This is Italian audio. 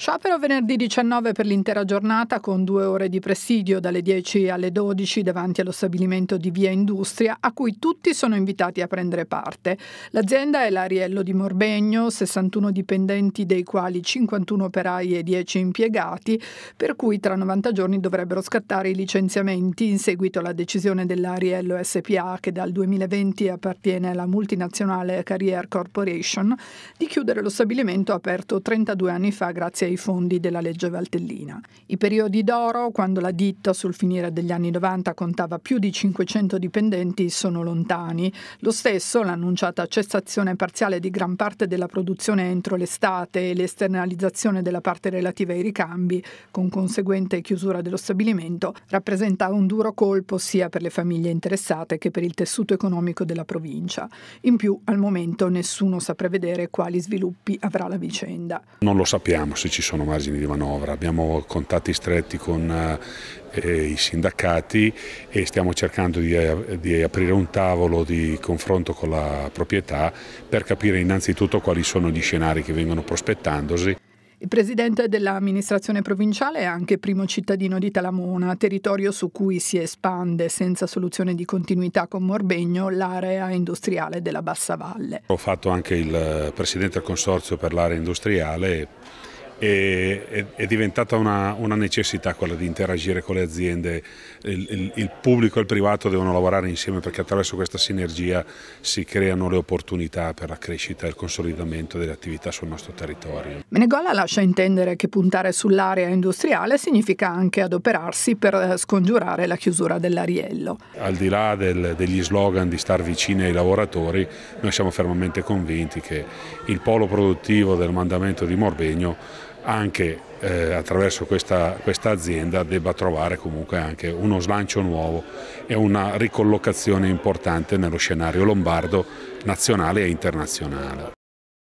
Sciopero venerdì 19 per l'intera giornata con due ore di presidio dalle 10 alle 12 davanti allo stabilimento di Via Industria a cui tutti sono invitati a prendere parte. L'azienda è l'Ariello di Morbegno, 61 dipendenti dei quali 51 operai e 10 impiegati, per cui tra 90 giorni dovrebbero scattare i licenziamenti in seguito alla decisione dell'Ariello SPA che dal 2020 appartiene alla multinazionale Career Corporation di chiudere lo stabilimento aperto 32 anni fa grazie ai dei fondi della legge Valtellina. I periodi d'oro, quando la ditta sul finire degli anni 90 contava più di 500 dipendenti, sono lontani. Lo stesso, l'annunciata cessazione parziale di gran parte della produzione entro l'estate e l'esternalizzazione della parte relativa ai ricambi, con conseguente chiusura dello stabilimento, rappresenta un duro colpo sia per le famiglie interessate che per il tessuto economico della provincia. In più, al momento nessuno sa prevedere quali sviluppi avrà la vicenda. Non lo sappiamo se ci ci sono margini di manovra, abbiamo contatti stretti con eh, eh, i sindacati e stiamo cercando di, eh, di, aprire un tavolo di confronto con la proprietà per capire innanzitutto quali sono gli scenari che vengono prospettandosi. Il presidente dell'amministrazione provinciale è anche primo cittadino di Talamona, territorio su cui si espande senza soluzione di continuità con Morbegno l'area industriale della Bassa Valle. Ho fatto anche il presidente del consorzio per l'area industriale è, è diventata una, una, necessità quella di interagire con le aziende, il, il, il, pubblico e il privato devono lavorare insieme perché attraverso questa sinergia si creano le opportunità per la crescita e il consolidamento delle attività sul nostro territorio. Menegola lascia intendere che puntare sull'area industriale significa anche adoperarsi per eh, scongiurare la chiusura dell'Ariello. Al di là del, degli slogan di star vicini ai lavoratori, noi siamo fermamente convinti che il polo produttivo del mandamento di Morbegno anche eh, attraverso questa, questa, azienda debba trovare comunque anche uno slancio nuovo e una ricollocazione importante nello scenario lombardo nazionale e internazionale.